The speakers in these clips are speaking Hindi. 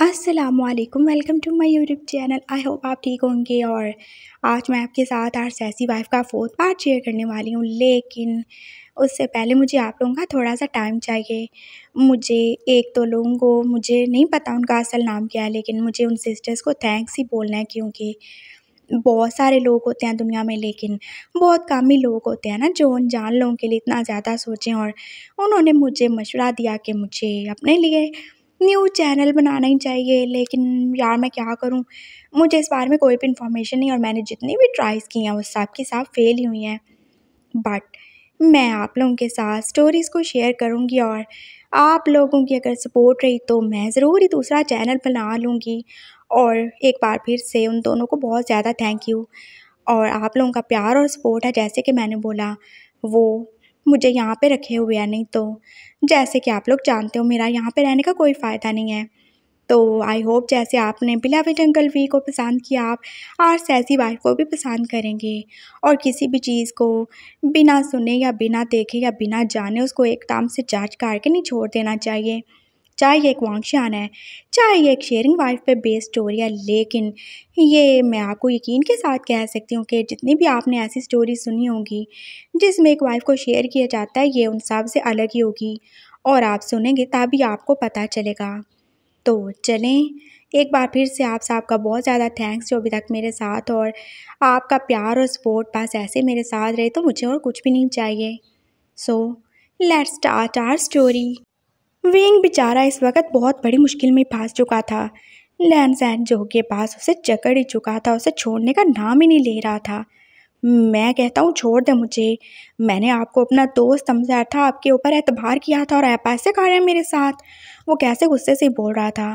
Aslam welcome to my YouTube channel I hope आप ठीक होंगे और आज मैं आपके साथ आर सैसी वाइफ का फोर्थ पार्ट शेयर करने वाली हूँ लेकिन उससे पहले मुझे आप लोगों का थोड़ा सा टाइम चाहिए मुझे एक तो लोगों को मुझे नहीं पता उनका असल नाम क्या है लेकिन मुझे उन सिस्टर्स को थैंक्स ही बोलना है क्योंकि बहुत सारे लोग होते हैं दुनिया में लेकिन बहुत कम ही लोग होते हैं ना जो उन जान लोगों के लिए इतना ज़्यादा सोचें और उन्होंने मुझे मशवरा दिया कि मुझे अपने लिए न्यू चैनल बनाना ही चाहिए लेकिन यार मैं क्या करूँ मुझे इस बारे में कोई भी इन्फॉर्मेशन नहीं और मैंने जितनी भी ट्राइज़ की हैं वो सब की सब फ़ेल ही हुई हैं बट मैं आप लोगों के साथ स्टोरीज़ को शेयर करूँगी और आप लोगों की अगर सपोर्ट रही तो मैं ज़रूर ही दूसरा चैनल बना लूँगी और एक बार फिर से उन दोनों को बहुत ज़्यादा थैंक यू और आप लोगों का प्यार और सपोर्ट है जैसे कि मैंने बोला वो मुझे यहाँ पे रखे हुए हैं नहीं तो जैसे कि आप लोग जानते हो मेरा यहाँ पे रहने का कोई फ़ायदा नहीं है तो आई होप जैसे आपने बिलाविट अंकल वी को पसंद किया आप और सैसी वाइफ को भी पसंद करेंगे और किसी भी चीज़ को बिना सुने या बिना देखे या बिना जाने उसको एकदम से जांच करके नहीं छोड़ देना चाहिए चाहे ये एक वांगशान है चाहे ये एक शेयरिंग वाइफ पे बेस्ड स्टोरी है लेकिन ये मैं आपको यकीन के साथ कह सकती हूँ कि जितनी भी आपने ऐसी स्टोरी सुनी होगी जिसमें एक वाइफ को शेयर किया जाता है ये उन सब से अलग ही होगी और आप सुनेंगे तभी आपको पता चलेगा तो चलें एक बार फिर से आप साहब का बहुत ज़्यादा थैंक्स जो अभी तक मेरे साथ और आपका प्यार और सपोर्ट बस ऐसे मेरे साथ रहे तो मुझे और कुछ भी नहीं चाहिए so let's start our story वेंग बेचारा इस वक्त बहुत बड़ी मुश्किल में फंस चुका था लैन सैन जो के पास उसे जकड़ ही चुका था उसे छोड़ने का नाम ही नहीं ले रहा था मैं कहता हूँ छोड़ दे मुझे मैंने आपको अपना दोस्त समझा था आपके ऊपर एतबार किया था और आप ऐसे कर रहे हैं मेरे साथ वो कैसे गुस्से से बोल रहा था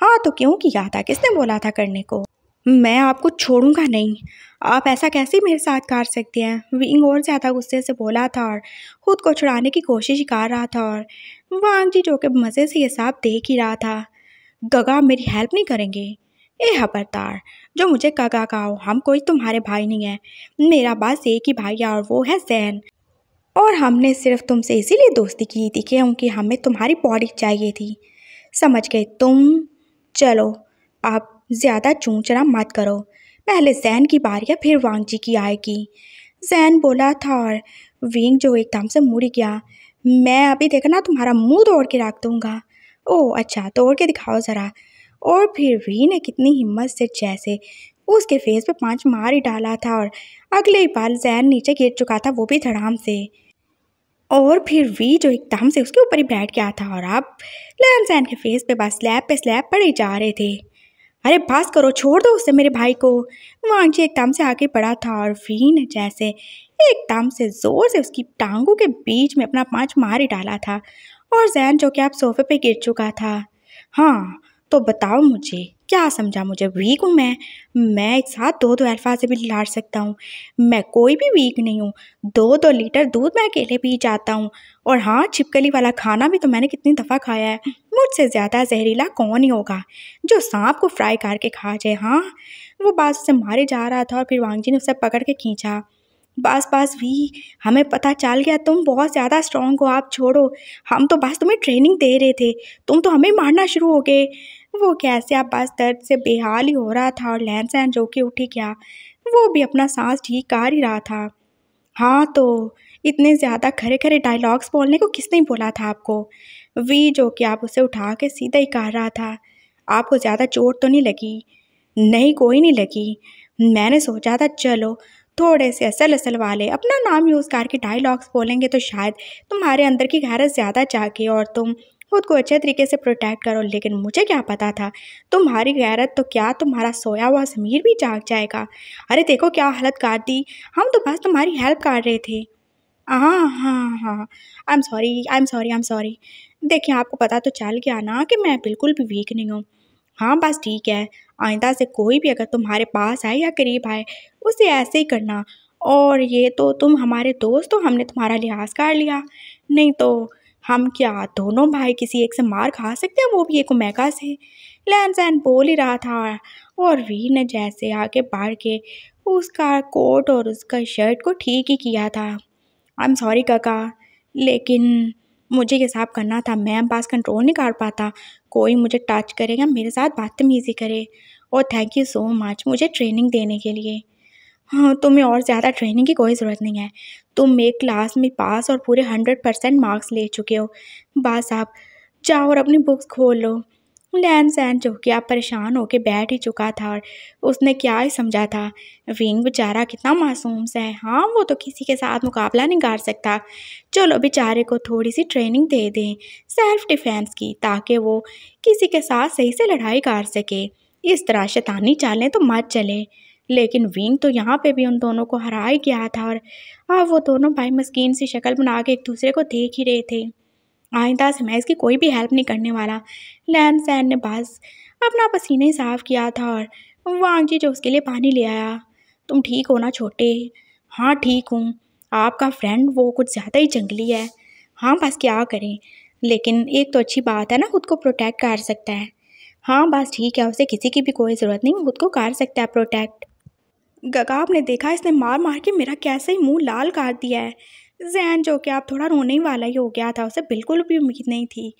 हाँ तो क्यों किया था किसने बोला था करने को मैं आपको छोड़ूंगा नहीं आप ऐसा कैसे मेरे साथ कर सकते हैं विंग और ज़्यादा गुस्से से बोला था और ख़ुद को छुड़ाने की कोशिश कर रहा था और वह जी जो कि मज़े से ये साफ देख ही रहा था गगा मेरी हेल्प नहीं करेंगे ए हबरदार जो मुझे गगा कहो हम कोई तुम्हारे भाई नहीं है मेरा बस एक ही भाई है और वो है जैन और हमने सिर्फ तुमसे इसीलिए दोस्ती की थी क्योंकि हमें तुम्हारी बॉडी चाहिए थी समझ गए तुम चलो आप ज़्यादा चूचना मत करो पहले जैन की बारी है फिर जी की आएगी जैन बोला था और विंग जो एकदम से मुड़ गया मैं अभी देखा ना तुम्हारा मुंह तोड़ के रख दूँगा ओह अच्छा तोड़ के दिखाओ ज़रा और फिर वी ने कितनी हिम्मत से जैसे उसके फेस पे पांच मार ही डाला था और अगले ही पाल जैन नीचे गिर चुका था वो भी धड़ाम से और फिर वी जो एकदम से उसके ऊपर ही बैठ गया था और अब लैन सैन के फेस पे बस स्लैब पे स्लैब पड़े जा रहे थे अरे बस करो छोड़ दो उससे मेरे भाई को वांगजी एकदम से आगे पड़ा था और वी ने जैसे एकदम से ज़ोर से उसकी टांगों के बीच में अपना पाँच मार ही डाला था और जैन जो कि आप सोफे पे गिर चुका था हाँ तो बताओ मुझे क्या समझा मुझे वीक हूँ मैं मैं एक साथ दो दो अल्फाज से भी लाड़ सकता हूँ मैं कोई भी वीक नहीं हूँ दो दो लीटर दूध मैं अकेले पी जाता हूँ और हाँ छिपकली वाला खाना भी तो मैंने कितनी दफ़ा खाया है मुझसे ज़्यादा जहरीला कौन ही होगा जो सांप को फ्राई करके खा जाए हाँ वो बात उससे मारे जा रहा था और फिर वांगजी ने उसे पकड़ के खींचा बस बस भी हमें पता चल गया तुम बहुत ज़्यादा स्ट्रांग हो आप छोड़ो हम तो बस तुम्हें ट्रेनिंग दे रहे थे तुम तो हमें मारना शुरू हो गए वो कैसे आप बस दर्द से बेहाल ही हो रहा था और लहन सहन जो के उठी गया वो भी अपना सांस ठीक कर ही रहा था हाँ तो इतने ज़्यादा खरे खरे डायलॉग्स बोलने को किसने बोला था आपको वी जो कि आप उसे उठा के सीधा ही कर रहा था आपको ज़्यादा चोट तो नहीं लगी नहीं कोई नहीं लगी मैंने सोचा था चलो थोड़े से असल असल वाले अपना नाम यूज़ करके डायलॉग्स बोलेंगे तो शायद तुम्हारे अंदर की गैरत ज़्यादा जागे और तुम खुद को अच्छे तरीके से प्रोटेक्ट करो लेकिन मुझे क्या पता था तुम्हारी गैरत तो क्या तुम्हारा सोया हुआ जमीर भी जाग जाएगा अरे देखो क्या हालत काट दी हम तो बस तुम्हारी हेल्प कर रहे थे हाँ हाँ हाँ I am sorry I am sorry I am sorry देखिए आपको पता तो चल गया ना कि मैं बिल्कुल भी वीक नहीं हूँ हाँ बस ठीक है आइंदा से कोई भी अगर तुम्हारे पास आए या करीब आए उसे ऐसे ही करना और ये तो तुम हमारे दोस्त हो हमने तुम्हारा लिहाज कर लिया नहीं तो हम क्या दोनों भाई किसी एक से मार खा सकते हैं वो भी एक उमेगा से लैन सैन बोल ही रहा था और वीर ने जैसे आगे बाढ़ के उसका कोट और उसका शर्ट को ठीक ही किया था आई एम सॉरी काका लेकिन मुझे ये साफ करना था मैं पास कंट्रोल नहीं कर पाता कोई मुझे टच करेगा मेरे साथ बदतमीज़ी करे और थैंक यू सो मच मुझे ट्रेनिंग देने के लिए हाँ तुम्हें और ज़्यादा ट्रेनिंग की कोई ज़रूरत नहीं है तुम एक क्लास में पास और पूरे हंड्रेड परसेंट मार्क्स ले चुके हो बस आप जाओ और अपनी बुक्स खोल लो लैन सैन चौकिया परेशान होकर बैठ ही चुका था और उसने क्या ही समझा था विंग बेचारा कितना मासूम सा है हाँ वो तो किसी के साथ मुकाबला नहीं कर सकता चलो बेचारे को थोड़ी सी ट्रेनिंग दे दें सेल्फ डिफेंस की ताकि वो किसी के साथ सही से लड़ाई कर सके इस तरह शैतानी चालें तो मत चले लेकिन विंग तो यहाँ पे भी उन दोनों को हरा ही गया था और अब वो दोनों भाई मस्किन सी शक्ल बना के एक दूसरे को देख ही रहे थे आइंदा से मैं इसकी कोई भी हेल्प नहीं करने वाला लैम सैन ने बस अपना पसीने साफ किया था और वांग जी जो उसके लिए पानी ले आया तुम ठीक हो ना छोटे हाँ ठीक हूँ आपका फ्रेंड वो कुछ ज़्यादा ही जंगली है हाँ बस क्या करें लेकिन एक तो अच्छी बात है ना खुद को प्रोटेक्ट कर सकता है हाँ बस ठीक है उसे किसी की भी कोई ज़रूरत नहीं खुद को कर सकता है प्रोटेक्ट गगाब ने देखा इसने मार मार के मेरा कैसे ही मुंह लाल कर दिया है जैन जो कि आप थोड़ा रोने वाला ही हो गया था उसे बिल्कुल भी उम्मीद नहीं थी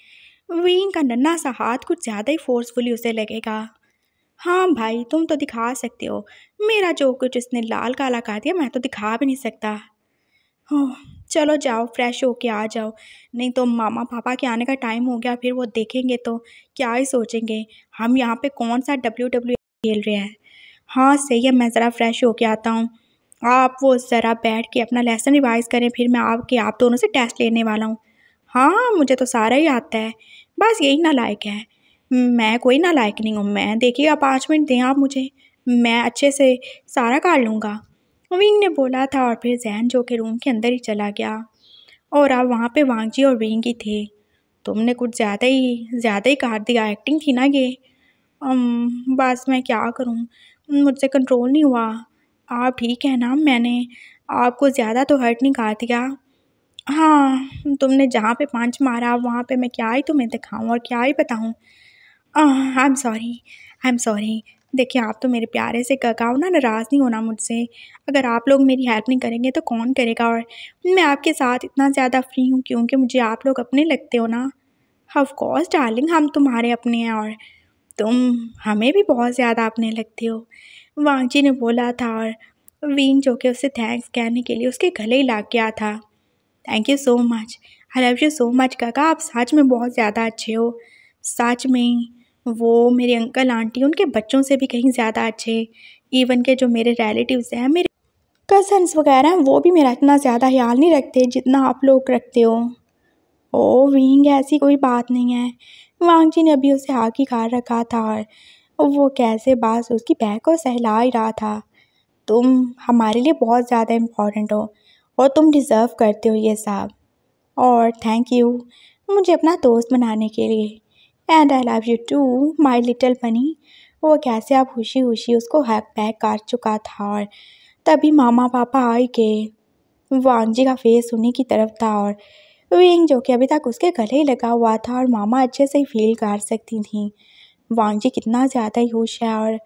वीन का नन्ना सा हाथ कुछ ज़्यादा ही फोर्सफुली उसे लगेगा हाँ भाई तुम तो दिखा सकते हो मेरा जो कुछ उसने लाल काला कर दिया मैं तो दिखा भी नहीं सकता ओह चलो जाओ फ्रेश होके आ जाओ नहीं तो मामा पापा के आने का टाइम हो गया फिर वो देखेंगे तो क्या ही सोचेंगे हम यहाँ पे कौन सा डब्ल्यू डब्ल्यू e खेल रहे हैं हाँ सही है मैं ज़रा फ्रेश होके आता हूँ आप वो ज़रा बैठ के अपना लेसन रिवाइज़ करें फिर मैं आपके आप दोनों से टेस्ट लेने वाला हूँ हाँ मुझे तो सारा ही आता है बस यही ना लायक है मैं कोई ना लायक नहीं हूँ मैं देखिएगा पाँच मिनट दें आप मुझे मैं अच्छे से सारा काट लूँगा विंग ने बोला था और फिर जैन जो कि रूम के अंदर ही चला गया और अब वहाँ पे वांगजी और विंग ही थे तुमने कुछ ज़्यादा ही ज़्यादा ही काट दिया एक्टिंग थी ना ये बस मैं क्या करूँ मुझसे कंट्रोल नहीं हुआ आप ठीक है ना मैंने आपको ज़्यादा तो हर्ट नहीं कर दिया हाँ तुमने जहाँ पे पाँच मारा वहाँ पे मैं क्या ही तुम्हें दिखाऊँ और क्या ही बताऊँ I am sorry I am sorry देखिए आप तो मेरे प्यारे से हो ना नाराज़ नहीं होना मुझसे अगर आप लोग मेरी हेल्प नहीं करेंगे तो कौन करेगा और मैं आपके साथ इतना ज़्यादा फ्री हूँ क्योंकि मुझे आप लोग अपने लगते हो ना ऑफकोर्स डार्लिंग हम तुम्हारे अपने हैं और तुम हमें भी बहुत ज़्यादा अपने लगते हो वांग जी ने बोला था और वीन जो कि उसे थैंक्स कहने के लिए उसके गले ही लाग गया था thank you so much I love you so much काका आप सच में बहुत ज़्यादा अच्छे हो सच में वो मेरे अंकल आंटी उनके बच्चों से भी कहीं ज़्यादा अच्छे इवन के जो मेरे रिलेटिव्स हैं मेरे कज़न्स वगैरह वो भी मेरा इतना ज़्यादा ख्याल नहीं रखते जितना आप लोग रखते हो ओ वींग ऐसी कोई बात नहीं है वांग जी ने अभी उसे हाकी खा रखा था और और वो कैसे बास उसकी बह को सहला ही रहा था तुम हमारे लिए बहुत ज़्यादा इम्पोर्टेंट हो और तुम डिज़र्व करते हो ये सब और थैंक यू मुझे अपना दोस्त बनाने के लिए and I love you too my little bunny वो कैसे आप खुशी खुशी उसको हैक पैक कर चुका था और तभी मामा पापा आई गए वांगजी का फेस उन्हीं की तरफ था और विंग जो कि अभी तक उसके गले ही लगा हुआ था और मामा अच्छे से ही फील कर सकती थी वांगजी कितना ज़्यादा ही खुश है और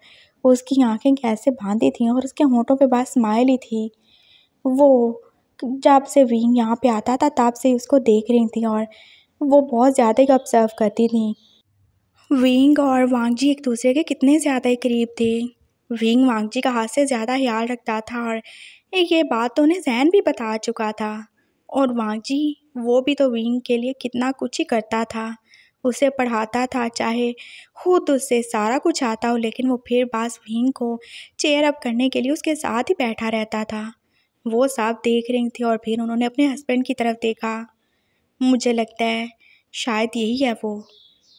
उसकी आँखें कैसे बांधी थी और उसके होठों पे बस स्माइल ही थी वो जब से वीन यहाँ पे आता था तब से उसको देख रही थी और वो बहुत ज़्यादा ही ऑब्जर्व करती थी विंग और वांगजी एक दूसरे के कितने ज़्यादा ही करीब थे विंग वांगजी का हाथ से ज़्यादा ख्याल रखता था और ये बात तो उन्हें जहन भी बता चुका था और वांगजी वो भी तो विंग के लिए कितना कुछ ही करता था उसे पढ़ाता था चाहे खुद उससे सारा कुछ आता हो लेकिन वो फिर बासफीन को चेयर अप करने के लिए उसके साथ ही बैठा रहता था वो साफ देख रही थी और फिर उन्होंने अपने हस्बैंड की तरफ देखा मुझे लगता है शायद यही है वो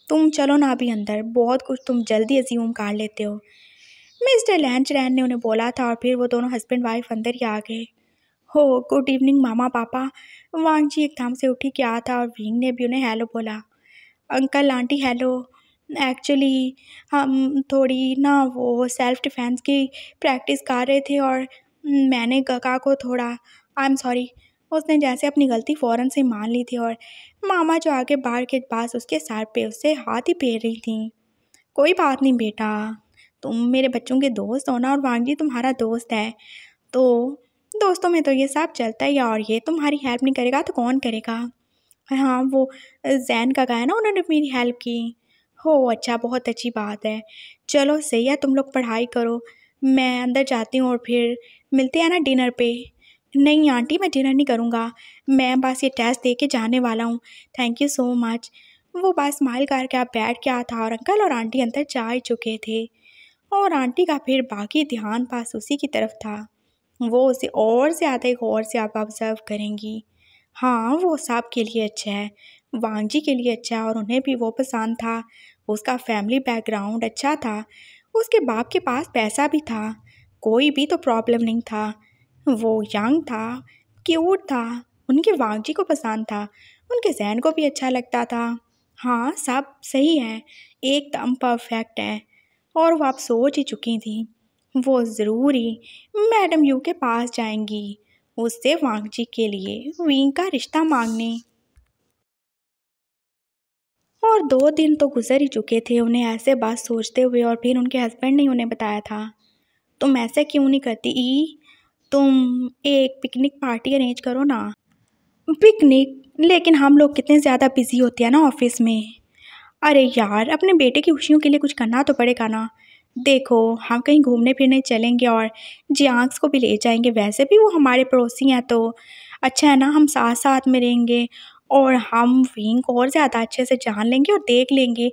तुम चलो ना अभी अंदर बहुत कुछ तुम जल्दी अज्यूम कर लेते हो मिस्टर रैन ने उन्हें बोला था और फिर वो दोनों हस्बैंड वाइफ अंदर ही आ गए हो गुड इवनिंग मामा पापा वांग जी एक थाम से उठी क्या था और विंग ने भी उन्हें हेलो बोला अंकल आंटी हेलो एक्चुअली हम थोड़ी ना वो सेल्फ डिफेंस की प्रैक्टिस कर रहे थे और मैंने गका को थोड़ा आई एम सॉरी उसने जैसे अपनी गलती फ़ौरन से मान ली थी और मामा जो आगे बाहर के पास उसके सर पे उससे हाथ ही फेर रही थी कोई बात नहीं बेटा तुम मेरे बच्चों के दोस्त हो ना और वांगी तुम्हारा दोस्त है तो दोस्तों में तो ये सब चलता ही है और ये तुम्हारी हेल्प नहीं करेगा तो कौन करेगा हाँ वो जैन का गाया ना उन्होंने मेरी हेल्प की हो अच्छा बहुत अच्छी बात है चलो सही है तुम लोग पढ़ाई करो मैं अंदर जाती हूँ और फिर मिलते हैं ना डिनर पे नहीं आंटी मैं डिनर नहीं करूँगा मैं बस ये टेस्ट दे के जाने वाला हूँ थैंक यू सो मच वो बस स्माइल करके आप बैठ गया था और अंकल और आंटी अंदर जा ही चुके थे और आंटी का फिर बाकी ध्यान पास उसी की तरफ था वो उसे और ज़्यादा और से आप ऑब्ज़र्व करेंगी हाँ वो सब के लिए अच्छा है वांगजी के लिए अच्छा और उन्हें भी वो पसंद था उसका फैमिली बैकग्राउंड अच्छा था उसके बाप के पास पैसा भी था कोई भी तो प्रॉब्लम नहीं था वो यंग था क्यूट था उनके वांगजी को पसंद था उनके जहन को भी अच्छा लगता था हाँ सब सही है एकदम परफेक्ट है और वो आप सोच ही चुकी थी वो ज़रूरी मैडम यू के पास जाएंगी उससे वांगजी के लिए विंग का रिश्ता मांगने और दो दिन तो गुजर ही चुके थे उन्हें ऐसे बात सोचते हुए और फिर उनके हस्बैंड ने उन्हें बताया था तुम ऐसे क्यों नहीं करती ई तुम एक पिकनिक पार्टी अरेंज करो ना पिकनिक लेकिन हम लोग कितने ज़्यादा बिज़ी होते हैं ना ऑफिस में अरे यार अपने बेटे की खुशियों के लिए कुछ करना तो पड़ेगा ना देखो हम कहीं घूमने फिरने चलेंगे और जियांग्स को भी ले जाएंगे वैसे भी वो हमारे पड़ोसी हैं तो अच्छा है ना हम साथ साथ में रहेंगे और हम विंग को और ज़्यादा अच्छे से जान लेंगे और देख लेंगे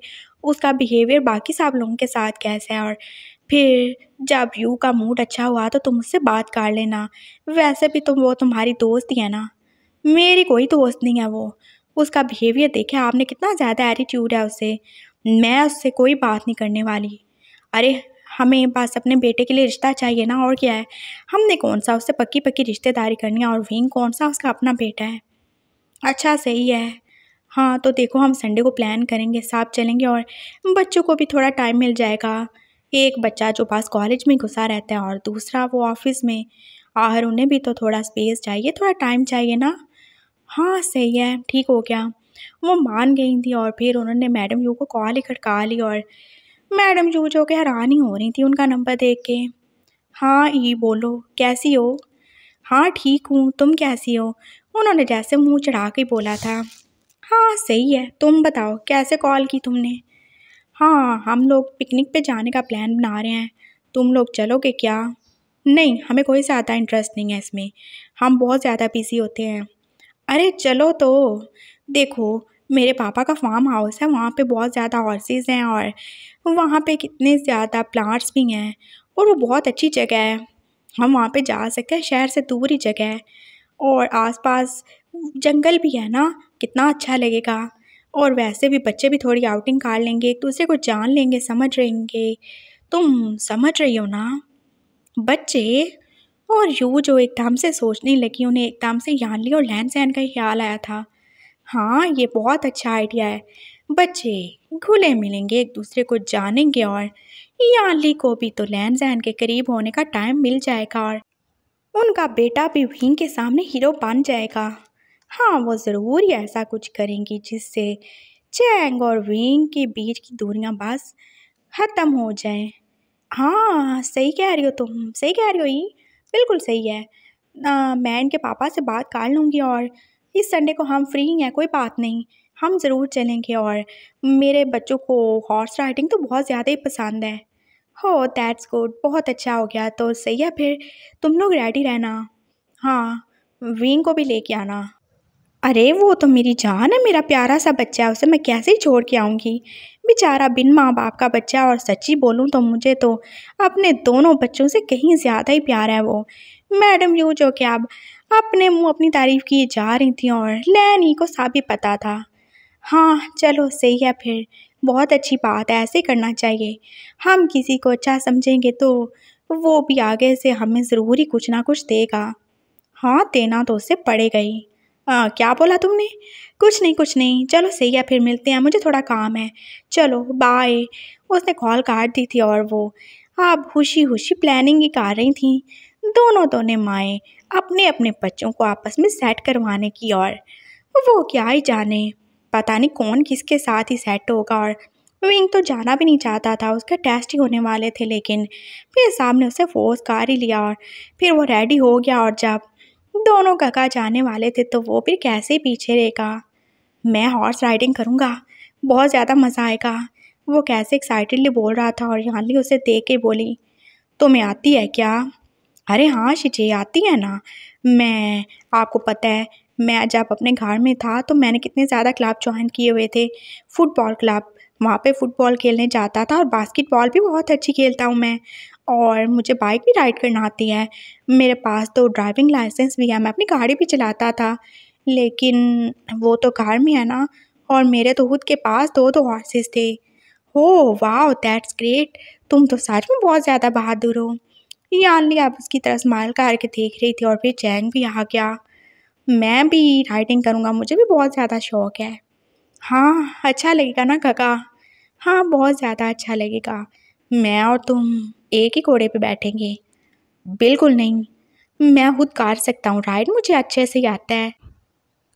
उसका बिहेवियर बाकी सब लोगों के साथ कैसा है और फिर जब यू का मूड अच्छा हुआ तो तुम उससे बात कर लेना वैसे भी तुम तो वो तुम्हारी दोस्त ही है ना मेरी कोई दोस्त नहीं है वो उसका बिहेवियर देखे आपने कितना ज़्यादा एटीट्यूड है उसे मैं उससे कोई बात नहीं करने वाली अरे हमें बस अपने बेटे के लिए रिश्ता चाहिए ना और क्या है हमने कौन सा उससे पक्की पक्की रिश्तेदारी करनी है और विंग कौन सा उसका अपना बेटा है अच्छा सही है हाँ तो देखो हम संडे को प्लान करेंगे साथ चलेंगे और बच्चों को भी थोड़ा टाइम मिल जाएगा एक बच्चा जो पास कॉलेज में घुसा रहता है और दूसरा वो ऑफिस में और उन्हें भी तो थोड़ा स्पेस चाहिए थोड़ा टाइम चाहिए ना हाँ सही है ठीक हो गया वो मान गई थी और फिर उन्होंने मैडम यू को कॉल ही खड़का ली और मैडम जो के हैरान ही हो रही थी उनका नंबर देख के हाँ ई बोलो कैसी हो हाँ ठीक हूँ तुम कैसी हो उन्होंने जैसे मुंह चढ़ा के बोला था हाँ सही है तुम बताओ कैसे कॉल की तुमने हाँ हम लोग पिकनिक पे जाने का प्लान बना रहे हैं तुम लोग चलोगे क्या नहीं हमें कोई ज़्यादा इंटरेस्ट नहीं है इसमें हम बहुत ज़्यादा बिज़ी होते हैं अरे चलो तो देखो मेरे पापा का फार्म हाउस है वहाँ पे बहुत ज़्यादा हॉर्सेज हैं और वहाँ पे कितने ज़्यादा प्लांट्स भी हैं और वो बहुत अच्छी जगह है हम वहाँ पे जा सकते हैं शहर से दूर ही जगह है और आसपास जंगल भी है ना कितना अच्छा लगेगा और वैसे भी बच्चे भी थोड़ी आउटिंग कर लेंगे एक दूसरे को जान लेंगे समझ रहेंगे तुम समझ रही हो ना बच्चे और यू जो एकदम से सोचने लगी उन्हें एकदम से लिया और लहन सहन का ख्याल आया था हाँ ये बहुत अच्छा आइडिया है बच्चे घुले मिलेंगे एक दूसरे को जानेंगे और याली को भी तो लैन जहन के करीब होने का टाइम मिल जाएगा और उनका बेटा भी भींग के सामने हीरो बन जाएगा हाँ वो ज़रूर ही ऐसा कुछ करेंगी जिससे चैंग और विंग के बीच की दूरियां बस ख़त्म हो जाएं हाँ सही कह रही हो तुम सही कह रही हो ये बिल्कुल सही है आ, मैं इनके पापा से बात कर लूँगी और इस संडे को हम फ्री हैं कोई बात नहीं हम ज़रूर चलेंगे और मेरे बच्चों को हॉर्स राइडिंग तो बहुत ज़्यादा ही पसंद है हो दैट्स गुड बहुत अच्छा हो गया तो सही है फिर तुम लोग रेडी रहना हाँ विंग को भी लेके आना अरे वो तो मेरी जान है मेरा प्यारा सा बच्चा है उसे मैं कैसे ही छोड़ के आऊँगी बेचारा बिन माँ बाप का बच्चा और सच्ची बोलूँ तो मुझे तो अपने दोनों बच्चों से कहीं ज़्यादा ही प्यार है वो मैडम यूँ जो कि आप अपने मुंह अपनी तारीफ किए जा रही थी और लैनी को भी पता था हाँ चलो सही है फिर बहुत अच्छी बात है ऐसे करना चाहिए हम किसी को अच्छा समझेंगे तो वो भी आगे से हमें ज़रूरी कुछ ना कुछ देगा हाँ देना तो उससे पड़े गई आ, क्या बोला तुमने कुछ नहीं कुछ नहीं चलो सही है फिर मिलते हैं मुझे थोड़ा काम है चलो बाय उसने कॉल काट दी थी और वो आप खुशी खुशी प्लानिंग ही कर रही थी दोनों दोनों तो माएँ अपने अपने बच्चों को आपस में सेट करवाने की और वो क्या ही जाने पता नहीं कौन किसके साथ ही सेट होगा और विंग तो जाना भी नहीं चाहता था उसके टेस्ट ही होने वाले थे लेकिन फिर सामने उसे फोर्स कर ही लिया और फिर वो रेडी हो गया और जब दोनों गगा जाने वाले थे तो वो फिर कैसे पीछे रहेगा मैं हॉर्स राइडिंग करूँगा बहुत ज़्यादा मज़ा आएगा वो कैसे एक्साइटेडली बोल रहा था और यहाँ उसे देख के बोली तुम्हें आती है क्या अरे हाँ शिचे आती है ना मैं आपको पता है मैं जब अपने घर में था तो मैंने कितने ज़्यादा क्लब ज्वाइन किए हुए थे फुटबॉल क्लब वहाँ पे फुटबॉल खेलने जाता था और बास्केटबॉल भी बहुत अच्छी खेलता हूँ मैं और मुझे बाइक भी राइड करना आती है मेरे पास तो ड्राइविंग लाइसेंस भी है मैं अपनी गाड़ी भी चलाता था लेकिन वो तो घर में है ना और मेरे तो खुद के पास दो दो हॉर्सेस थे हो वाह दैट्स ग्रेट तुम तो सच में बहुत ज़्यादा बहादुर हो यान भी आप उसकी तरह स्माइल करके देख रही थी और फिर चैंग भी आ गया मैं भी राइटिंग करूँगा मुझे भी बहुत ज़्यादा शौक है हाँ अच्छा लगेगा ना कका हाँ बहुत ज़्यादा अच्छा लगेगा मैं और तुम एक ही घोड़े पे बैठेंगे बिल्कुल नहीं मैं खुद कार सकता हूँ राइड मुझे अच्छे से आता है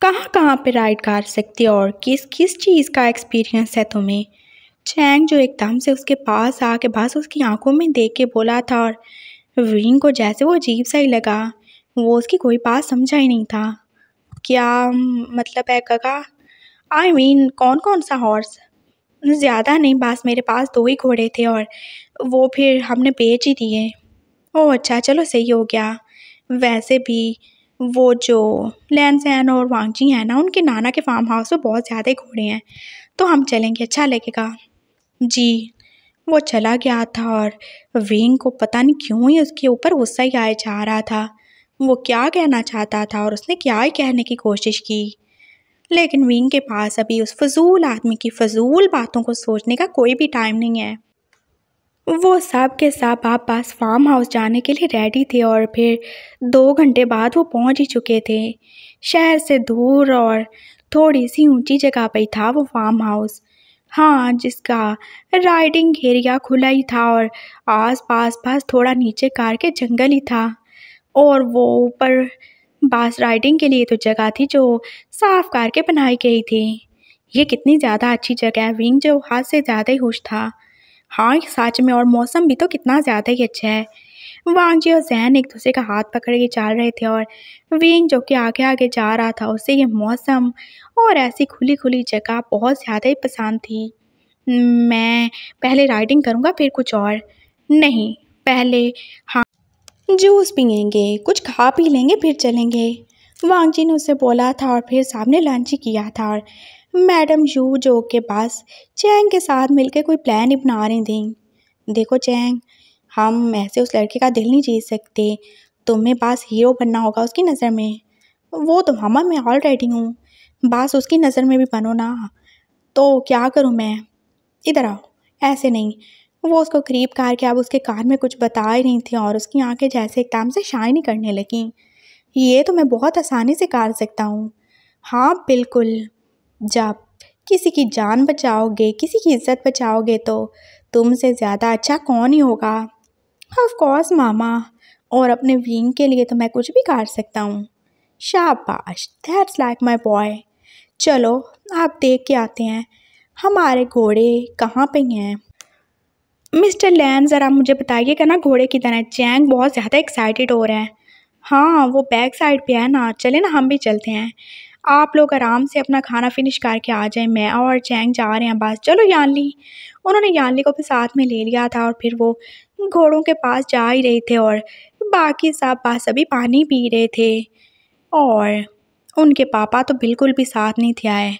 कहाँ कहाँ पे राइड कार सकती है और किस किस चीज़ का एक्सपीरियंस है तुम्हें चैंग जो एकदम से उसके पास आके बस उसकी आंखों में देख के बोला था और वीन को जैसे वो अजीब सा ही लगा वो उसकी कोई बात समझा ही नहीं था क्या मतलब है कका आई मीन कौन कौन सा हॉर्स ज़्यादा नहीं बस मेरे पास दो ही घोड़े थे और वो फिर हमने बेच ही दिए ओह अच्छा चलो सही हो गया वैसे भी वो जो लैन सैन और वांगजी हैं ना उनके नाना के फार्म हाउस में बहुत ज़्यादा घोड़े हैं तो हम चलेंगे अच्छा लगेगा जी वो चला गया था और वेंग को पता नहीं क्यों ही उसके ऊपर गुस्सा ही आए जा रहा था वो क्या कहना चाहता था और उसने क्या ही कहने की कोशिश की लेकिन वेंग के पास अभी उस फजूल आदमी की फजूल बातों को सोचने का कोई भी टाइम नहीं है वो सब के सब आप पास फार्म हाउस जाने के लिए रेडी थे और फिर दो घंटे बाद वो पहुंच ही चुके थे शहर से दूर और थोड़ी सी ऊंची जगह पर था वो फार्म हाउस हाँ जिसका राइडिंग एरिया खुला ही था और आस पास पास थोड़ा नीचे कार के जंगल ही था और वो ऊपर बास राइडिंग के लिए तो जगह थी जो साफ कार के बनाई गई थी ये कितनी ज़्यादा अच्छी जगह है विंग जो हाथ से ज़्यादा ही खुश था हाँ सच में और मौसम भी तो कितना ज़्यादा ही अच्छा है वांगजी और जैन एक दूसरे का हाथ पकड़ के चल रहे थे और विंग जो कि आगे आगे जा रहा था उसे ये मौसम और ऐसी खुली खुली जगह बहुत ज़्यादा ही पसंद थी मैं पहले राइडिंग करूँगा फिर कुछ और नहीं पहले हाँ जूस पियेंगे कुछ खा पी लेंगे फिर चलेंगे वांग जी ने उसे बोला था और फिर सामने लंच ही किया था और मैडम यू जो के पास चैंग के साथ मिलकर कोई प्लान ही बना रही थी देखो चैंग हम ऐसे उस लड़के का दिल नहीं जीत सकते तुम्हें बस हीरो बनना होगा उसकी नज़र में वो तो मामा मैं ऑलरेडी हूँ बस उसकी नज़र में भी बनो ना तो क्या करूँ मैं इधर आओ ऐसे नहीं वो उसको करीब कार के अब उसके कान में कुछ बता ही नहीं थी और उसकी आंखें जैसे टाइम से शाइन ही करने लगी ये तो मैं बहुत आसानी से कर सकता हूँ हाँ बिल्कुल जब किसी की जान बचाओगे किसी की इज्जत बचाओगे तो तुमसे ज़्यादा अच्छा कौन ही होगा ऑफ कोर्स मामा और अपने विंग के लिए तो मैं कुछ भी कर सकता हूँ शाबाश दैट्स लाइक माई बॉय चलो आप देख के आते हैं हमारे घोड़े कहाँ पे हैं मिस्टर लैन ज़रा मुझे बताइएगा ना घोड़े की तरह चैंग बहुत ज़्यादा एक्साइटेड हो रहे हैं हाँ वो बैक साइड पे है ना चले ना हम भी चलते हैं आप लोग आराम से अपना खाना फिनिश करके आ जाएं मैं और चैंग जा रहे हैं बस चलो यानली उन्होंने यानली को भी साथ में ले लिया था और फिर वो घोड़ों के पास जा ही रहे थे और बाकी सब सभी पानी पी रहे थे और उनके पापा तो बिल्कुल भी साथ नहीं थे आए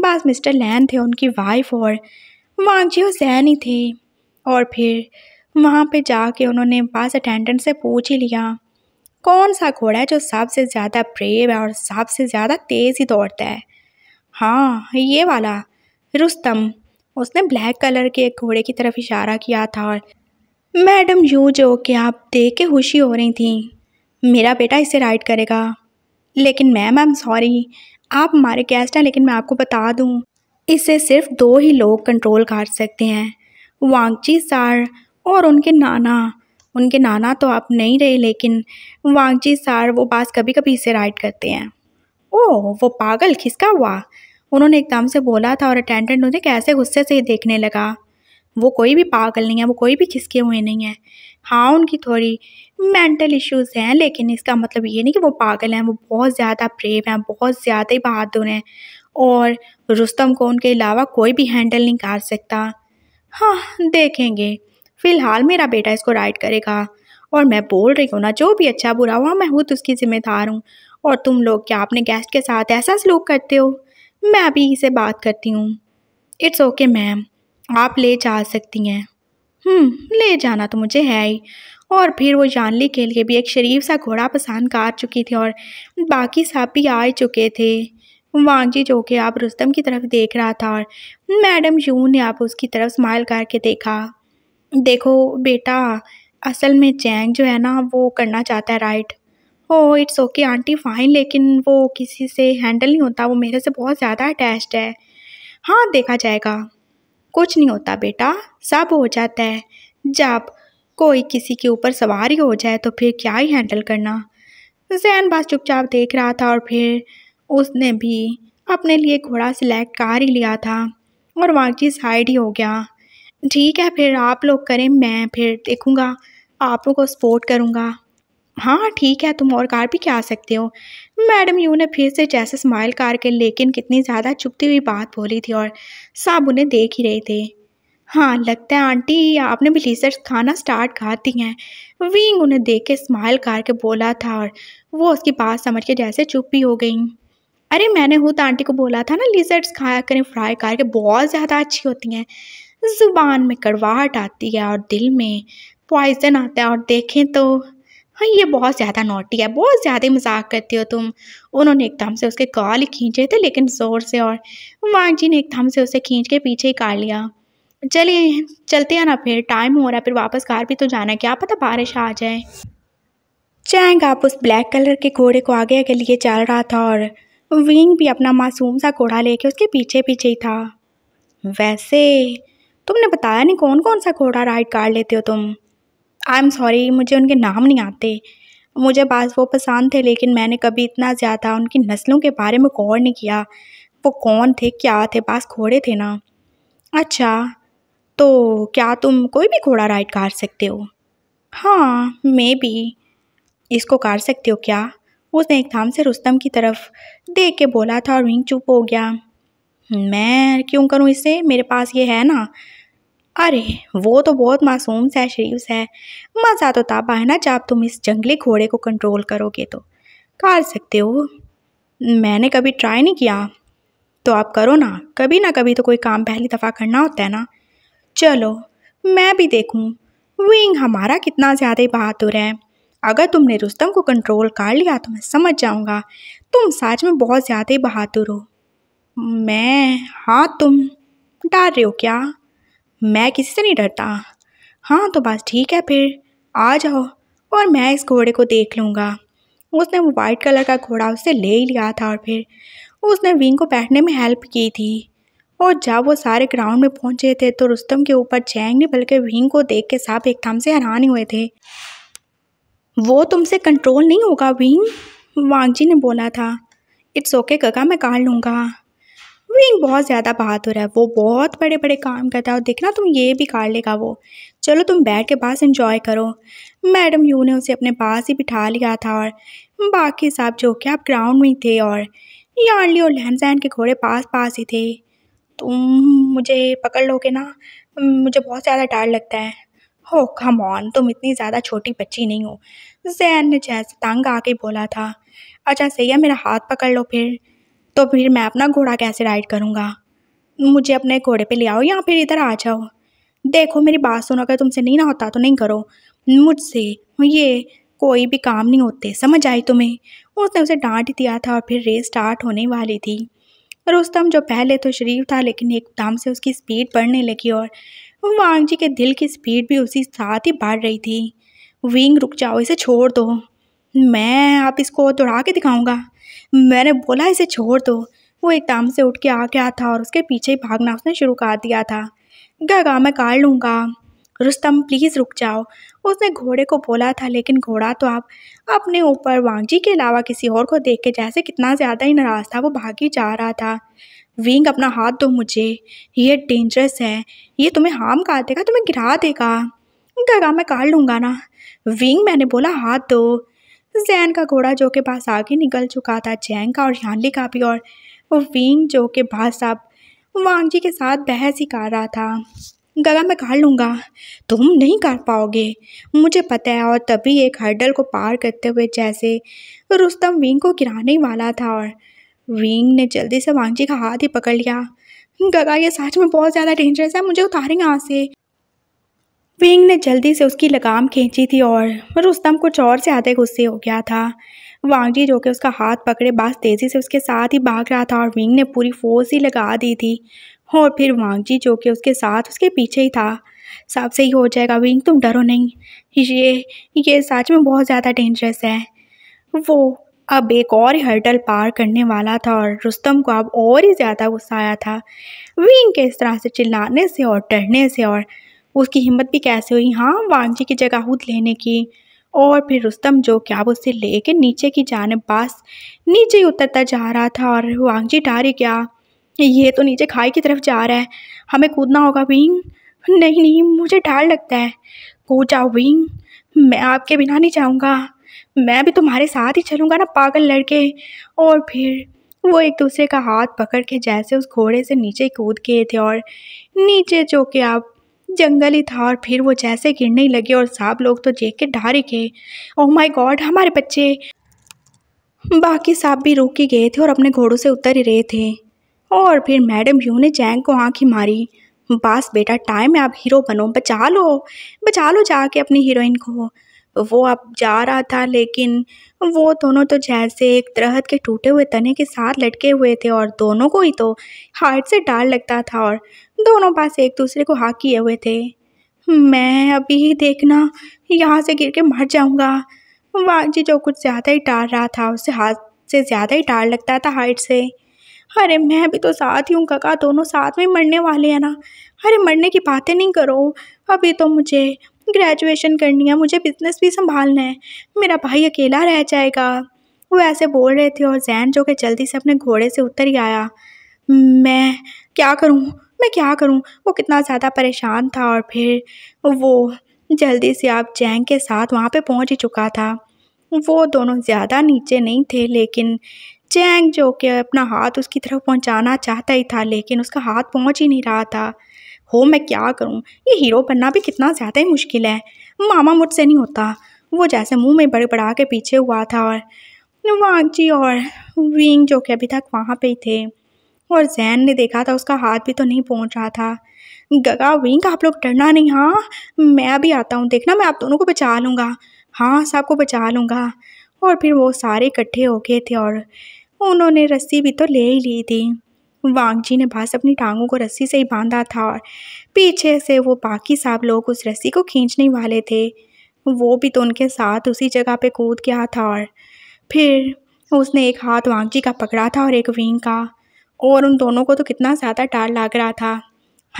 बस मिस्टर लैन थे उनकी वाइफ और और जैन ही थे और फिर वहाँ पे जाके उन्होंने बस अटेंडेंट से पूछ ही लिया कौन सा घोड़ा है जो सबसे ज़्यादा प्रेम है और सबसे ज़्यादा तेज़ ही दौड़ता है हाँ ये वाला रुस्तम उसने ब्लैक कलर के घोड़े की तरफ इशारा किया था और मैडम यू जो कि आप देख के खुशी हो रही थी मेरा बेटा इसे राइड करेगा लेकिन मैम आई एम सॉरी आप हमारे गेस्ट हैं लेकिन मैं आपको बता दूं इसे सिर्फ दो ही लोग कंट्रोल कर सकते हैं वांगची सार और उनके नाना उनके नाना तो आप नहीं रहे लेकिन वांगची सार वो पास कभी कभी इसे राइड करते हैं ओह वो पागल खिसका हुआ उन्होंने एकदम से बोला था और अटेंडेंट उन्हें कैसे गुस्से से देखने लगा वो कोई भी पागल नहीं है वो कोई भी खिसके हुए नहीं है हाँ उनकी थोड़ी मेंटल इश्यूज़ हैं लेकिन इसका मतलब ये नहीं कि वो पागल हैं वो बहुत ज़्यादा प्रेम हैं बहुत ज़्यादा ही बहादुर हैं और रुस्तम को उनके अलावा कोई भी हैंडल नहीं कर सकता हाँ देखेंगे फ़िलहाल मेरा बेटा इसको राइड करेगा और मैं बोल रही हूँ ना जो भी अच्छा बुरा हुआ मैं खुद उसकी ज़िम्मेदार हूँ और तुम लोग क्या अपने गेस्ट के साथ ऐसा सलूक करते हो मैं अभी इसे बात करती हूँ इट्स ओके मैम आप ले जा सकती हैं हम्म, ले जाना तो मुझे है ही और फिर वो जानली के लिए भी एक शरीफ सा घोड़ा पसंद कर चुकी थी और बाकी सब भी आ चुके थे वांगजी जो कि आप रुस्तम की तरफ देख रहा था और मैडम यू ने आप उसकी तरफ स्माइल करके देखा देखो बेटा असल में चैंग जो है ना वो करना चाहता है right oh it's okay aunty fine लेकिन वो किसी से हैंडल नहीं होता वो मेरे से बहुत ज़्यादा अटैच है हाँ देखा जाएगा कुछ नहीं होता बेटा सब हो जाता है जब कोई किसी के ऊपर सवारी हो जाए तो फिर क्या ही हैंडल करना जैन बस चुपचाप देख रहा था और फिर उसने भी अपने लिए घोड़ा सिलेक्ट कर ही लिया था और की साइड ही हो गया ठीक है फिर आप लोग करें मैं फिर देखूँगा आप लोग को सपोर्ट करूँगा हाँ ठीक है तुम और कार भी क्या आ सकते हो मैडम यू ने फिर से जैसे स्माइल करके लेकिन कितनी ज़्यादा चुपती हुई बात बोली थी और सब उन्हें देख ही रहे थे हाँ लगता है आंटी आपने भी लीजर्स खाना स्टार्ट कर दी हैं विंग उन्हें देख के स्माइल करके बोला था और वो उसकी बात समझ के जैसे चुप भी हो गई अरे मैंने हूँ आंटी को बोला था ना लीजर्ट्स खाया करें फ्राई करके बहुत ज़्यादा अच्छी होती हैं ज़ुबान में कड़वाहट आती है और दिल में पॉइजन आता है और देखें तो हाँ ये बहुत ज़्यादा नोटी है बहुत ज़्यादा मजाक करती हो तुम उन्होंने एकदम से उसके कॉल खींचे थे लेकिन ज़ोर से और मान जी ने एकदम से उसे खींच के पीछे ही काट लिया चलिए चलते हैं ना फिर टाइम हो रहा है फिर वापस कार भी तो जाना क्या पता बारिश आ जाए चैंग आप उस ब्लैक कलर के घोड़े को आगे आगे लिए चल रहा था और विंग भी अपना मासूम सा घोड़ा लेके उसके पीछे पीछे ही था वैसे तुमने बताया नहीं कौन कौन सा घोड़ा राइड कर लेते हो तुम आई एम सॉरी मुझे उनके नाम नहीं आते मुझे बास वो पसंद थे लेकिन मैंने कभी इतना ज़्यादा उनकी नस्लों के बारे में गौर नहीं किया वो कौन थे क्या थे पास घोड़े थे ना अच्छा तो क्या तुम कोई भी घोड़ा राइड कर सकते हो हाँ मे बी इसको कर सकते हो क्या उसने एक धाम से रुस्तम की तरफ देख के बोला था और विंग चुप हो गया मैं क्यों करूँ इसे मेरे पास ये है ना अरे वो तो बहुत मासूम सा शरीफ है मज़ा तो तब आए ना जब तुम इस जंगली घोड़े को कंट्रोल करोगे तो कर सकते हो मैंने कभी ट्राई नहीं किया तो आप करो ना कभी ना कभी तो कोई काम पहली दफ़ा करना होता है ना चलो मैं भी देखूँ विंग हमारा कितना ज़्यादा बहादुर है अगर तुमने रुस्तम को कंट्रोल कर लिया तो मैं समझ जाऊँगा तुम सच में बहुत ज़्यादा बहादुर हो मैं हाँ तुम डर रहे हो क्या मैं किसी से नहीं डरता हाँ तो बस ठीक है फिर आ जाओ और मैं इस घोड़े को देख लूँगा उसने वो वाइट कलर का घोड़ा उससे ले ही लिया था और फिर उसने विंग को बैठने में हेल्प की थी और जब वो सारे ग्राउंड में पहुँचे थे तो रुस्तम के ऊपर चैंग नहीं बल्कि विंग को देख के एक एकदम से हैरान हुए थे वो तुमसे कंट्रोल नहीं होगा विंग वांगजी ने बोला था इट्स ओके okay, कका मैं काट लूँगा विंग बहुत ज़्यादा बात हो रहा है वो बहुत बड़े बड़े काम करता है और देखना तुम ये भी काट लेगा वो चलो तुम बैठ के पास इंजॉय करो मैडम यू ने उसे अपने पास ही बिठा लिया था और बाकी साहब जो कि आप ग्राउंड में थे और यार्ली और सहन के घोड़े पास पास ही थे तुम मुझे पकड़ लोगे ना मुझे बहुत ज़्यादा डर लगता है हो कम ऑन तुम इतनी ज़्यादा छोटी बच्ची नहीं हो जैन ने जैसे तंग आके बोला था अच्छा सही है मेरा हाथ पकड़ लो फिर तो फिर मैं अपना घोड़ा कैसे राइड करूँगा मुझे अपने घोड़े पे ले आओ या फिर इधर आ जाओ देखो मेरी बात सुनो अगर तुमसे नहीं ना होता तो नहीं करो मुझसे ये कोई भी काम नहीं होते समझ आई तुम्हें उसने उसे डांट दिया था और फिर रेस स्टार्ट होने वाली थी और रुस्तम जो पहले तो शरीफ था लेकिन एकदम से उसकी स्पीड बढ़ने लगी और वांग जी के दिल की स्पीड भी उसी साथ ही बढ़ रही थी विंग रुक जाओ इसे छोड़ दो मैं आप इसको दौड़ा के दिखाऊंगा मैंने बोला इसे छोड़ दो वो एकदम से उठ के आ गया था और उसके पीछे भागना उसने शुरू कर दिया था गगा मैं काट लूँगा रुस्तम प्लीज़ रुक जाओ उसने घोड़े को बोला था लेकिन घोड़ा तो आप अपने ऊपर वांगजी के अलावा किसी और को देख के जैसे कितना ज़्यादा ही नाराज़ था वो भाग ही जा रहा था विंग अपना हाथ दो मुझे ये डेंजरस है ये तुम्हें हार्म कर देगा तुम्हें गिरा देगा गगा मैं काट लूँगा ना विंग मैंने बोला हाथ दो जैन का घोड़ा जो के पास आगे निकल चुका था जैन का और यानली का भी और विंग जो के पास अब वांग जी के साथ बहस ही कर रहा था गला मैं काट लूँगा तुम नहीं कर पाओगे मुझे पता है और तभी एक हर्डल को पार करते हुए जैसे रुस्तम विंग को गिराने वाला था और विंग ने जल्दी से वांगजी का हाथ ही पकड़ लिया गगा ये सच में बहुत ज़्यादा डेंजरस है मुझे उतारें यहाँ से विंग ने जल्दी से उसकी लगाम खींची थी और रुस्तम कुछ और से आधे गुस्से हो गया था वांगजी जो कि उसका हाथ पकड़े बास तेज़ी से उसके साथ ही भाग रहा था और विंग ने पूरी फोर्स ही लगा दी थी और फिर वांगजी जो कि उसके साथ उसके पीछे ही था सब सही हो जाएगा विंग तुम डरो नहीं ये ये सच में बहुत ज़्यादा डेंजरस है वो अब एक और हर्टल पार करने वाला था और रुस्तम को अब और ही ज़्यादा गुस्सा आया था विंग के इस तरह से चिल्लाने से और डरने से और उसकी हिम्मत भी कैसे हुई हाँ वांझी की जगह हूद लेने की और फिर रुस्तम जो क्या ले लेके नीचे की जानब बस नीचे ही उतरता जा रहा था और वांझी डर ही क्या ये तो नीचे खाई की तरफ जा रहा है हमें कूदना होगा विंग नहीं नहीं मुझे डर लगता है कूद जाओ विंग मैं आपके बिना नहीं जाऊँगा मैं भी तुम्हारे साथ ही चलूँगा ना पागल लड़के और फिर वो एक दूसरे का हाथ पकड़ के जैसे उस घोड़े से नीचे कूद गए थे और नीचे जो कि आप जंगल ही था और फिर वो जैसे गिरने लगे और साहब लोग तो देख के डर ही गए ओह माय गॉड हमारे बच्चे बाकी साहब भी रुक ही गए थे और अपने घोड़ों से उतर ही रहे थे और फिर मैडम यू ने जैंग को आँख ही मारी बस बेटा टाइम है आप हीरो बनो बचा लो बचा लो जाके अपनी हीरोइन को वो अब जा रहा था लेकिन वो दोनों तो जैसे एक दरहत के टूटे हुए तने के साथ लटके हुए थे और दोनों को ही तो हार्ट से डाल लगता था और दोनों पास एक दूसरे को हाँ किए हुए थे मैं अभी ही देखना यहाँ से गिर के मर जाऊँगा वाजी जो कुछ ज़्यादा ही डाल रहा था उससे हाथ से ज़्यादा ही डाल लगता था हाइट से अरे मैं भी तो साथ ही हूँ काका दोनों साथ में मरने वाले हैं ना अरे मरने की बातें नहीं करो अभी तो मुझे ग्रेजुएशन करनी है मुझे बिज़नेस भी संभालना है मेरा भाई अकेला रह जाएगा वो ऐसे बोल रहे थे और जैन जो कि जल्दी से अपने घोड़े से उतर ही आया मैं क्या करूँ मैं क्या करूँ वो कितना ज़्यादा परेशान था और फिर वो जल्दी से आप जैन के साथ वहाँ पे पहुँच ही चुका था वो दोनों ज़्यादा नीचे नहीं थे लेकिन चैंग जो कि अपना हाथ उसकी तरफ पहुंचाना चाहता ही था लेकिन उसका हाथ पहुंच ही नहीं रहा था हो मैं क्या करूँ ये हीरो बनना भी कितना ज़्यादा ही मुश्किल है मामा मुझसे नहीं होता वो जैसे मुंह में बड़बड़ा के पीछे हुआ था और जी और विंग जो कि अभी तक वहाँ पे ही थे और जैन ने देखा था उसका हाथ भी तो नहीं पहुँच रहा था गगा विंग आप लोग डरना नहीं हाँ मैं अभी आता हूँ देखना मैं आप दोनों को बचा लूँगा हाँ सबको बचा लूँगा और फिर वो सारे इकट्ठे हो गए थे और उन्होंने रस्सी भी तो ले ही ली थी वांगजी ने बस अपनी टांगों को रस्सी से ही बांधा था और पीछे से वो बाकी सब लोग उस रस्सी को खींचने वाले थे वो भी तो उनके साथ उसी जगह पे कूद गया था और फिर उसने एक हाथ जी का पकड़ा था और एक विंग का और उन दोनों को तो कितना ज़्यादा डर लग रहा था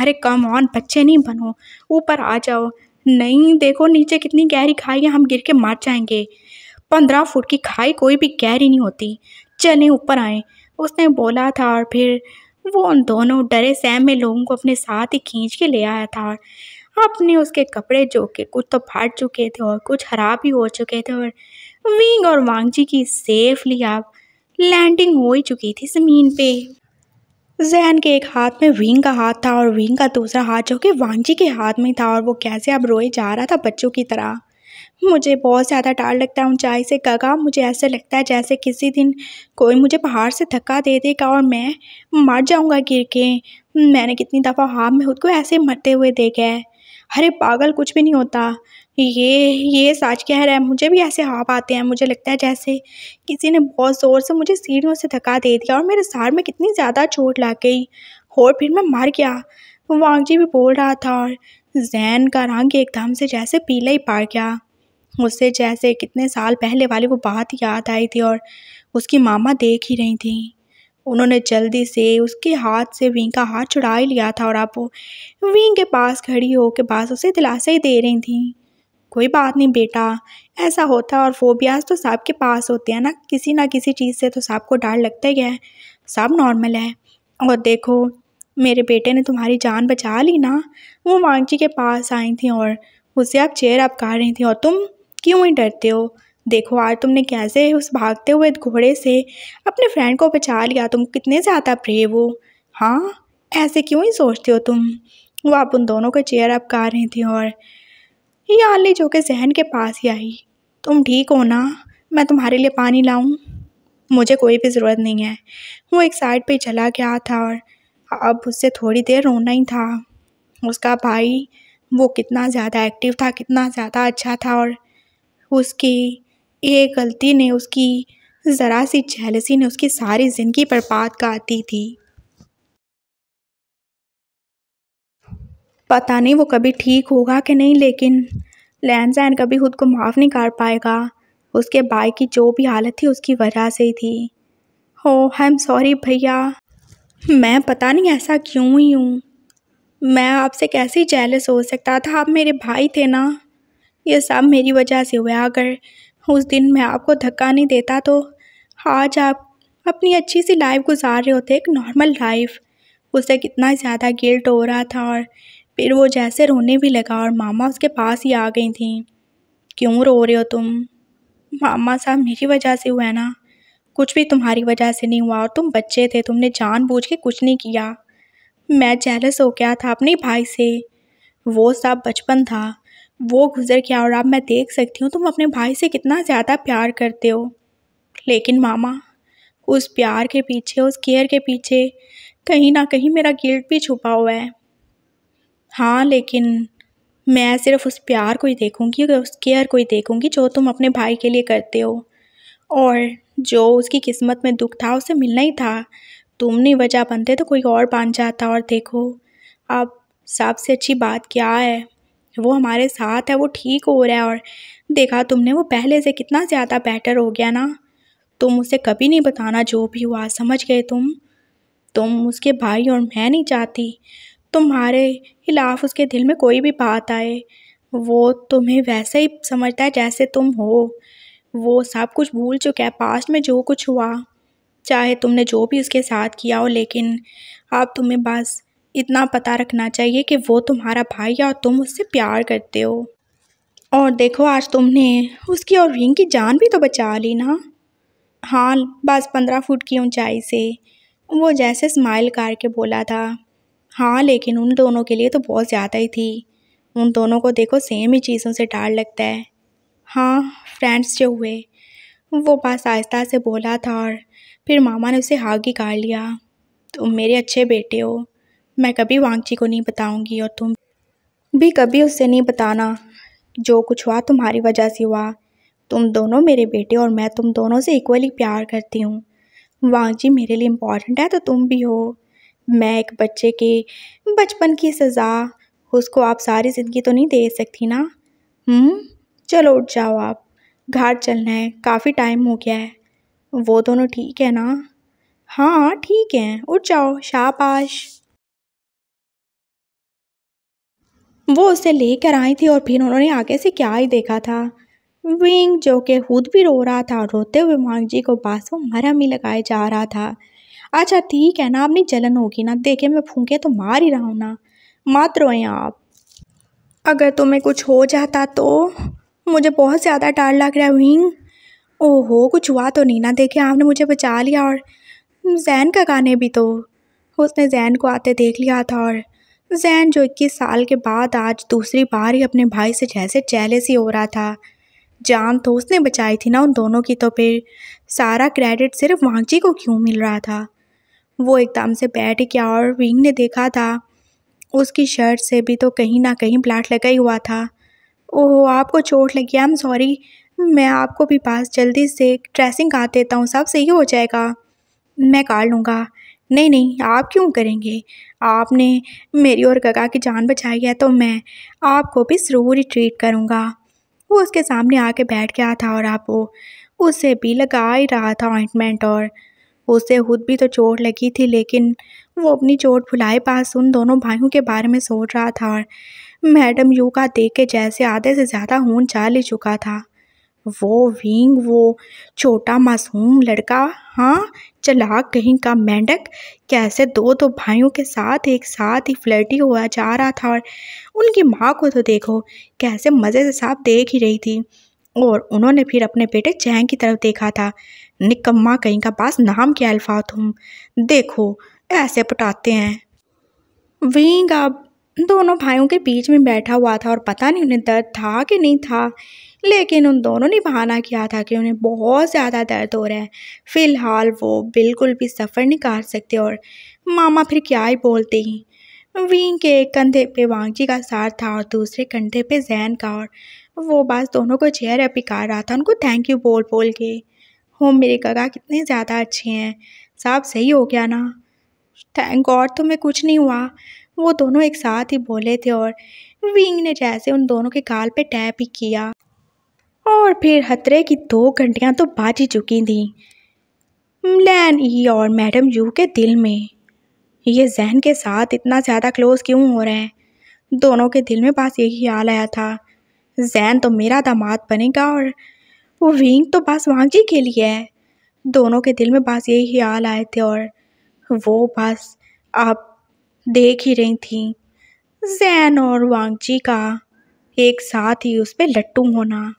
अरे कम ऑन बच्चे नहीं बनो ऊपर आ जाओ नहीं देखो नीचे कितनी गहरी खाई है हम गिर के मर जाएंगे पंद्रह फुट की खाई कोई भी गहरी नहीं होती चलें ऊपर आएँ उसने बोला था और फिर वो उन दोनों डरे सैम में लोगों को अपने साथ ही खींच के ले आया था और अपने उसके कपड़े जो के कुछ तो फाट चुके थे और कुछ खराब ही हो चुके थे और विंग और वांगजी की सेफली आप लैंडिंग हो ही चुकी थी ज़मीन पे जैन के एक हाथ में विंग का हाथ था और विंग का दूसरा हाथ जो कि वांगजी के हाथ में था और वो कैसे अब रोए जा रहा था बच्चों की तरह मुझे बहुत ज़्यादा डर लगता है ऊंचाई से गगा मुझे ऐसे लगता है जैसे किसी दिन कोई मुझे पहाड़ से धक्का दे देगा और मैं मर जाऊंगा गिर के मैंने कितनी दफ़ा हाँ में खुद को ऐसे मरते हुए देखा है अरे पागल कुछ भी नहीं होता ये ये सच कह रहा है मुझे भी ऐसे हाँ आते हैं मुझे लगता है जैसे किसी ने बहुत ज़ोर से मुझे सीढ़ियों से धक्का दे दिया और मेरे सार में कितनी ज़्यादा चोट लग गई और फिर मैं मर गया वांग जी भी बोल रहा था और जैन का रंग एकदम से जैसे पीला ही पड़ गया उससे जैसे कितने साल पहले वाली वो बात याद आई थी और उसकी मामा देख ही रही थी उन्होंने जल्दी से उसके हाथ से वीं का हाथ छुड़ा ही लिया था और आप वो वीं के पास खड़ी हो के पास उसे दिलासे ही दे रही थी कोई बात नहीं बेटा ऐसा होता और फोबियाज तो साहब के पास होते हैं ना किसी ना किसी चीज़ से तो साहब को डर लगता ही है सब नॉर्मल है और देखो मेरे बेटे ने तुम्हारी जान बचा ली ना वो मांगची के पास आई थी और उसे आप चेयर आप कर रही थी और तुम क्यों ही डरते हो देखो आज तुमने कैसे उस भागते हुए घोड़े से अपने फ्रेंड को बचा लिया तुम कितने ज़्यादा प्रे हो हाँ ऐसे क्यों ही सोचते हो तुम वो आप उन दोनों का चेयर अप कर रही थी और ये आली जो कि जहन के पास ही आई तुम ठीक हो ना मैं तुम्हारे लिए पानी लाऊं मुझे कोई भी ज़रूरत नहीं है वो एक साइड पे चला गया था और अब उससे थोड़ी देर रोना ही था उसका भाई वो कितना ज़्यादा एक्टिव था कितना ज़्यादा अच्छा था और उसकी ये गलती ने उसकी ज़रा सी जेलसी ने उसकी सारी ज़िंदगी बर्बाद कर दी थी पता नहीं वो कभी ठीक होगा कि नहीं लेकिन लहन सहन कभी खुद को माफ़ नहीं कर पाएगा उसके भाई की जो भी हालत थी उसकी वजह से ही थी हो आई एम सॉरी भैया मैं पता नहीं ऐसा क्यों ही हूँ मैं आपसे कैसे जेलस हो सकता था आप मेरे भाई थे ना ये सब मेरी वजह से हुआ अगर उस दिन मैं आपको धक्का नहीं देता तो आज आप अपनी अच्छी सी लाइफ गुजार रहे होते एक नॉर्मल लाइफ उसे कितना ज़्यादा गिल्ट हो रहा था और फिर वो जैसे रोने भी लगा और मामा उसके पास ही आ गई थी क्यों रो रहे हो तुम मामा साहब मेरी वजह से हुआ है ना कुछ भी तुम्हारी वजह से नहीं हुआ और तुम बच्चे थे तुमने जानबूझ के कुछ नहीं किया मैं जेलस हो गया था अपने भाई से वो सब बचपन था वो गुज़र गया और अब मैं देख सकती हूँ तुम अपने भाई से कितना ज़्यादा प्यार करते हो लेकिन मामा उस प्यार के पीछे उस केयर के पीछे कहीं ना कहीं मेरा गिल्ट भी छुपा हुआ है हाँ लेकिन मैं सिर्फ उस प्यार को ही देखूँगी उस केयर को ही देखूँगी जो तुम अपने भाई के लिए करते हो और जो उसकी किस्मत में दुख था उसे मिलना ही था तुम नहीं वजह बनते तो कोई और बन जाता और देखो अब सबसे अच्छी बात क्या है वो हमारे साथ है वो ठीक हो रहा है और देखा तुमने वो पहले से कितना ज़्यादा बेटर हो गया ना तुम उसे कभी नहीं बताना जो भी हुआ समझ गए तुम तुम उसके भाई और मैं नहीं चाहती तुम्हारे खिलाफ उसके दिल में कोई भी बात आए वो तुम्हें वैसे ही समझता है जैसे तुम हो वो सब कुछ भूल चुका है पास्ट में जो कुछ हुआ चाहे तुमने जो भी उसके साथ किया हो लेकिन अब तुम्हें बस इतना पता रखना चाहिए कि वो तुम्हारा भाई है और तुम उससे प्यार करते हो और देखो आज तुमने उसकी और रिंग की जान भी तो बचा ली ना हाँ बस पंद्रह फुट की ऊंचाई से वो जैसे स्माइल करके बोला था हाँ लेकिन उन दोनों के लिए तो बहुत ज़्यादा ही थी उन दोनों को देखो सेम ही चीज़ों से डर लगता है हाँ फ्रेंड्स जो हुए वो बस आहिस्ता से बोला था और फिर मामा ने उसे हाग ही कर लिया तुम मेरे अच्छे बेटे हो मैं कभी वांगची को नहीं बताऊंगी और तुम भी कभी उससे नहीं बताना जो कुछ हुआ तुम्हारी वजह से हुआ तुम दोनों मेरे बेटे और मैं तुम दोनों से इक्वली प्यार करती हूँ वांगची मेरे लिए इम्पॉर्टेंट है तो तुम भी हो मैं एक बच्चे के बचपन की सज़ा उसको आप सारी ज़िंदगी तो नहीं दे सकती ना हम्म चलो उठ जाओ आप घाट चलना है काफ़ी टाइम हो गया है वो दोनों ठीक है ना हाँ ठीक है उठ जाओ शाबाश वो उसे लेकर आई थी और फिर उन्होंने आगे से क्या ही देखा था विंग जो कि खुद भी रो रहा था और रोते हुए मांग जी को वो मरम ही लगाए जा रहा था अच्छा ठीक है ना अपनी जलन होगी ना देखे मैं फूके तो मार ही रहा हूँ ना मत रोए आप अगर तुम्हें कुछ हो जाता तो मुझे बहुत ज़्यादा डर लग रहा है विंग ओहो कुछ हुआ तो नहीं ना देखे आपने मुझे बचा लिया और जैन का गाने भी तो उसने जैन को आते देख लिया था और जैन जो इक्कीस साल के बाद आज दूसरी बार ही अपने भाई से जैसे चैलेस ही हो रहा था जान तो उसने बचाई थी ना उन दोनों की तो फिर सारा क्रेडिट सिर्फ वांची को क्यों मिल रहा था वो एकदम से बैठ गया और विंग ने देखा था उसकी शर्ट से भी तो कहीं ना कहीं ब्लाट लगा ही हुआ था ओहो आपको चोट लगी आई एम सॉरी मैं आपको भी पास जल्दी से ड्रेसिंग काट देता हूँ सब सही हो जाएगा मैं काट लूँगा नहीं नहीं आप क्यों करेंगे आपने मेरी और गगा की जान बचाई है तो मैं आपको भी ज़रूर ट्रीट करूँगा वो उसके सामने आके बैठ गया था और आप वो उसे भी लगा ही रहा था ऑइंटमेंट और उसे खुद भी तो चोट लगी थी लेकिन वो अपनी चोट भुलाए पास उन दोनों भाइयों के बारे में सोच रहा था और मैडम यू का देख के जैसे आधे से ज़्यादा हून चाल ही चुका था वो विंग वो छोटा मासूम लड़का हाँ चला कहीं का मेंढक कैसे दो दो तो भाइयों के साथ एक साथ ही फ्लर्टी हुआ जा रहा था और उनकी माँ को तो देखो कैसे मज़े से साफ देख ही रही थी और उन्होंने फिर अपने बेटे चैंग की तरफ देखा था निकम्मा कहीं का पास नाम के अल्फात हूँ देखो ऐसे पटाते हैं वींग अब दोनों भाइयों के बीच में बैठा हुआ था और पता नहीं उन्हें दर्द था कि नहीं था लेकिन उन दोनों ने बहाना किया था कि उन्हें बहुत ज़्यादा दर्द हो रहा है फ़िलहाल वो बिल्कुल भी सफ़र नहीं कर सकते और मामा फिर क्या ही बोलते ही वीन के एक कंधे पे वांगजी का सार था और दूसरे कंधे पे जैन का और वो बस दोनों को चेयर अप रहा था उनको थैंक यू बोल बोल के हो मेरे कगा कितने ज़्यादा अच्छे हैं सब सही हो गया ना थैंक गॉड तुम्हें कुछ नहीं हुआ वो दोनों एक साथ ही बोले थे और विंग ने जैसे उन दोनों के गाल पे टैप ही किया और फिर हतरे की दो घंटियाँ तो बाज ही चुकी थी लैन ई और मैडम यू के दिल में ये जहन के साथ इतना ज़्यादा क्लोज क्यों हो रहे हैं दोनों के दिल में बस यही ख्याल आया था जैन तो मेरा दामाद बनेगा और वो विंग तो बस वांगजी के लिए है दोनों के दिल में बस यही ख्याल आए थे और वो बस अब देख ही रही थी जैन और वांगची का एक साथ ही उस पर लट्टू होना